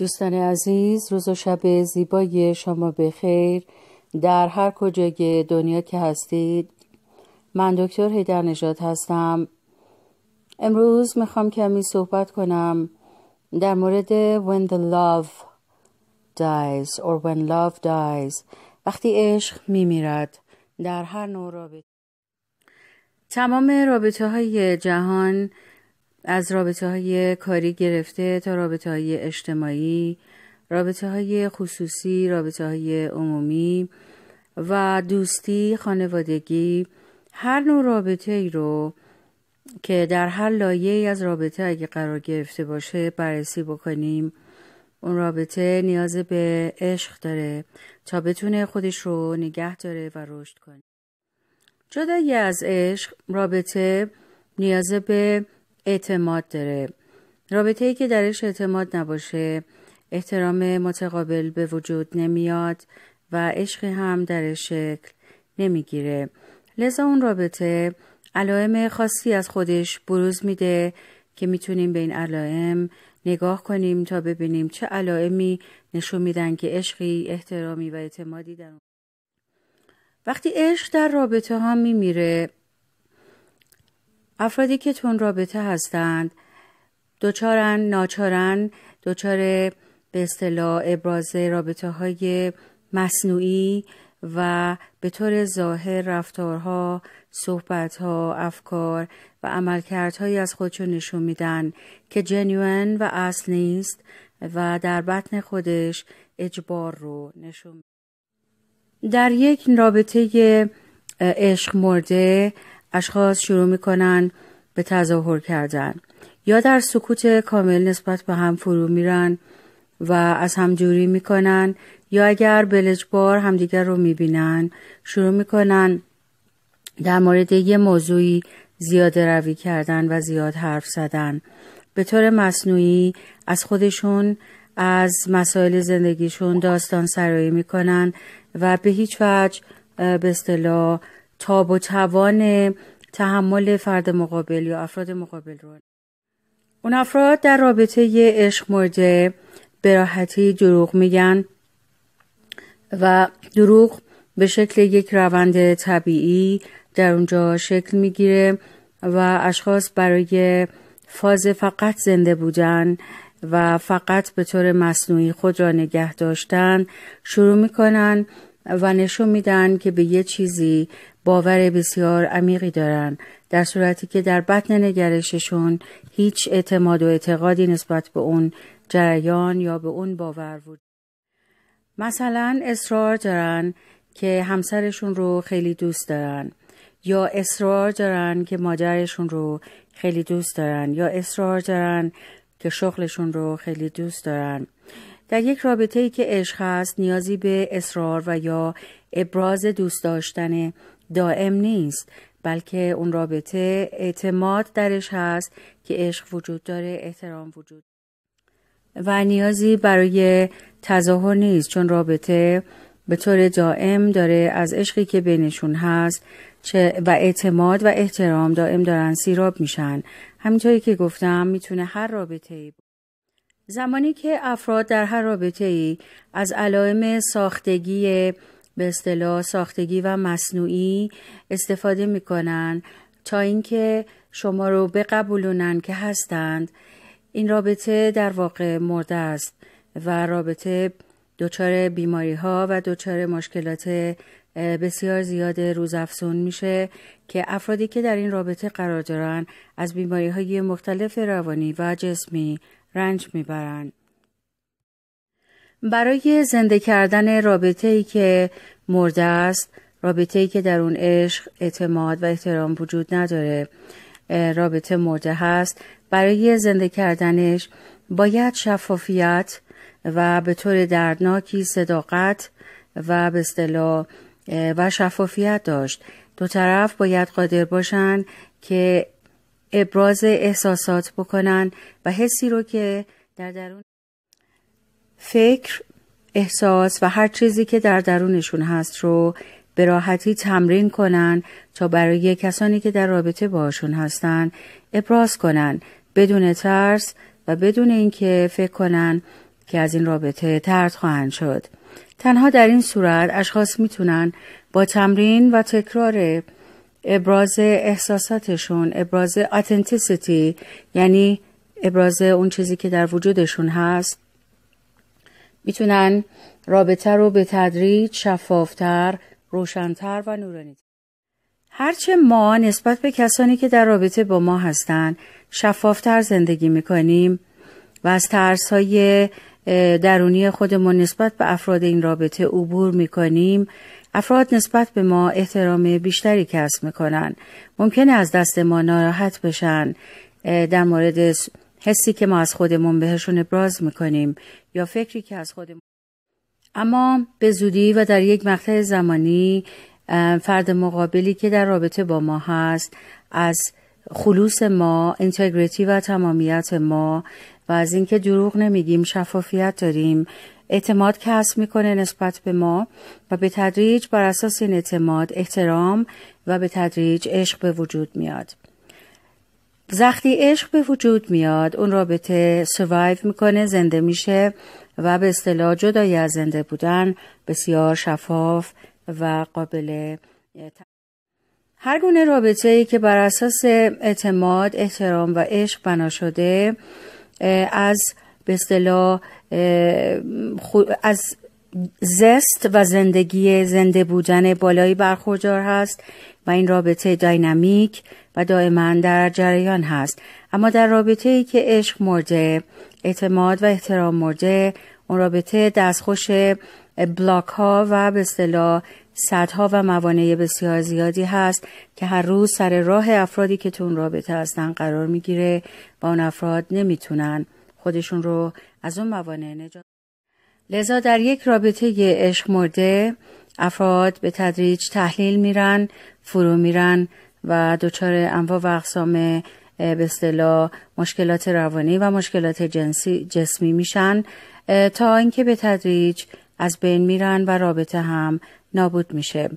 دوستان عزیز روز و شب زیبای شما به خیر در هر کجای دنیا که هستید من دکتر هیدر نجات هستم امروز میخوام کمی صحبت کنم در مورد When the love dies or when love dies وقتی عشق میمیرد در هر نوع رابطه تمام رابطه های جهان از رابطه های کاری گرفته تا رابطه های اجتماعی، رابطه های خصوصی، رابطه های عمومی و دوستی، خانوادگی، هر نوع رابطه ای رو که در هر لایه از رابطه اگه قرار گرفته باشه بررسی بکنیم اون رابطه نیاز به عشق داره تا بتونه خودش رو نگه داره و رشد کنه جدایی از عشق رابطه نیاز به اعتماد داره رابطه ای که درش اعتماد نباشه احترام متقابل به وجود نمیاد و عشقی هم در شکل نمیگیره لذا اون رابطه علائم خاصی از خودش بروز میده که میتونیم به این علائم نگاه کنیم تا ببینیم چه علائمی نشون میدن که عشقی احترامی و اعتمادی در وقتی عشق در رابطه ها میمیره افرادی که تون رابطه هستند دوچارن ناچارن دوچار به اصطلاح ابراز رابطه های مصنوعی و به طور ظاهر رفتارها، صحبتها، افکار و عملکردهایی از خودشون نشون میدن که جنیون و اصل نیست و در بطن خودش اجبار رو نشون در یک رابطه عشق مرده اشخاص شروع میکنن به تظاهر کردن یا در سکوت کامل نسبت به هم فرو میرن و از هم جوری میکنن یا اگر بلجبار همدیگر رو میبینن شروع میکنن در مورد یه موضوعی زیاده روی کردن و زیاد حرف زدن به طور مصنوعی از خودشون از مسائل زندگیشون داستان سرایی میکنن و به هیچ وجه به اصطلاح تاب و توان تحمل فرد مقابل یا افراد مقابل رو اون افراد در رابطه یه عشق مورد براحتی دروغ میگن و دروغ به شکل یک روند طبیعی در اونجا شکل میگیره و اشخاص برای فاز فقط زنده بودن و فقط به طور مصنوعی خود را نگه داشتن شروع میکنن و نشون میدن که به یه چیزی باور بسیار عمیقی دارن در صورتی که در بطن نگرششون هیچ اعتماد و اعتقادی نسبت به اون جریان یا به اون باور بود. مثلا اصرار دارن که همسرشون رو خیلی دوست دارن یا اصرار دارن که مادرشون رو خیلی دوست دارن یا اصرار دارن که شغلشون رو خیلی دوست دارن در یک رابطه ای که عشق هست نیازی به اصرار و یا ابراز دوست داشتن دائم نیست بلکه اون رابطه اعتماد درش هست که عشق وجود داره احترام وجود و نیازی برای تظاهر نیست چون رابطه به طور دائم داره از عشقی که بینشون هست چه و اعتماد و احترام دائم دارن سیراب میشن همینطوری که گفتم میتونه هر رابطه ای زمانی که افراد در هر رابطه ای از علائم ساختگی به اصطلاح ساختگی و مصنوعی استفاده میکنن تا اینکه شما رو بقبولونن که هستند این رابطه در واقع مرده است و رابطه دچار بیماری ها و دچار مشکلات بسیار زیاد روزافزون میشه که افرادی که در این رابطه قرار دارن از بیماری های مختلف روانی و جسمی رنج میبرند. برای زنده کردن رابطه ای که مرده است رابطه ای که در اون عشق اعتماد و احترام وجود نداره رابطه مرده هست برای زنده کردنش باید شفافیت و به طور دردناکی صداقت و به اصطلاح و شفافیت داشت دو طرف باید قادر باشن که ابراز احساسات بکنن و حسی رو که در درون فکر، احساس و هر چیزی که در درونشون هست رو به راحتی تمرین کنن تا برای کسانی که در رابطه باشون هستن ابراز کنن بدون ترس و بدون اینکه فکر کنن که از این رابطه ترد خواهند شد. تنها در این صورت اشخاص میتونن با تمرین و تکرار ابراز احساساتشون ابراز اتنتیسیتی یعنی ابراز اون چیزی که در وجودشون هست میتونن رابطه رو به تدریج شفافتر، روشنتر و نورانیتر هرچه ما نسبت به کسانی که در رابطه با ما هستند شفافتر زندگی میکنیم و از ترس های درونی خودمون نسبت به افراد این رابطه عبور میکنیم افراد نسبت به ما احترام بیشتری کسب میکنن ممکنه از دست ما ناراحت بشن در مورد حسی که ما از خودمون بهشون ابراز میکنیم یا فکری که از خودمون اما به زودی و در یک مقطع زمانی فرد مقابلی که در رابطه با ما هست از خلوص ما، اینتگریتی و تمامیت ما و از اینکه دروغ نمیگیم، شفافیت داریم، اعتماد کسب میکنه نسبت به ما و به تدریج بر اساس این اعتماد احترام و به تدریج عشق به وجود میاد. وقتی عشق به وجود میاد اون رابطه سروایو میکنه زنده میشه و به اصطلاح جدای از زنده بودن بسیار شفاف و قابل هر گونه رابطه ای که بر اساس اعتماد، احترام و عشق بنا شده از به اصطلاح از زست و زندگی زنده بودن بالایی برخوردار هست و این رابطه داینامیک و دائما در جریان هست اما در رابطه ای که عشق مرده اعتماد و احترام مرده اون رابطه دستخوش بلاک ها و به اصطلاح صدها و موانع بسیار زیادی هست که هر روز سر راه افرادی که تو اون رابطه هستن قرار میگیره و اون افراد نمیتونن خودشون رو از اون موانع نجات لذا در یک رابطه عشق مرده افراد به تدریج تحلیل میرن فرو میرن و دچار انواع و اقسام به اصطلاح مشکلات روانی و مشکلات جنسی جسمی میشن تا اینکه به تدریج از بین میرن و رابطه هم نابود میشه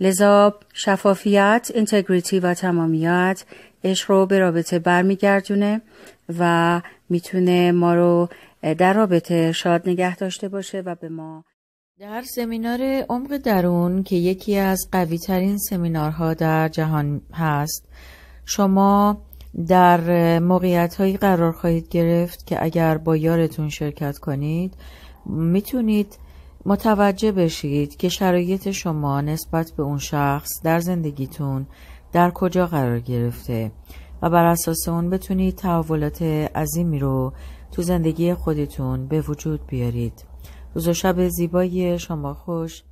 لذا شفافیت، اینتگریتی و تمامیت عشق رو به رابطه برمیگردونه و میتونه ما رو در رابطه شاد نگه داشته باشه و به ما در سمینار عمق درون که یکی از قوی ترین سمینارها در جهان هست شما در موقعیت هایی قرار خواهید گرفت که اگر با یارتون شرکت کنید میتونید متوجه بشید که شرایط شما نسبت به اون شخص در زندگیتون در کجا قرار گرفته و بر اساس اون بتونید تحولات عظیمی رو تو زندگی خودتون به وجود بیارید روز و شب زیبای شما خوش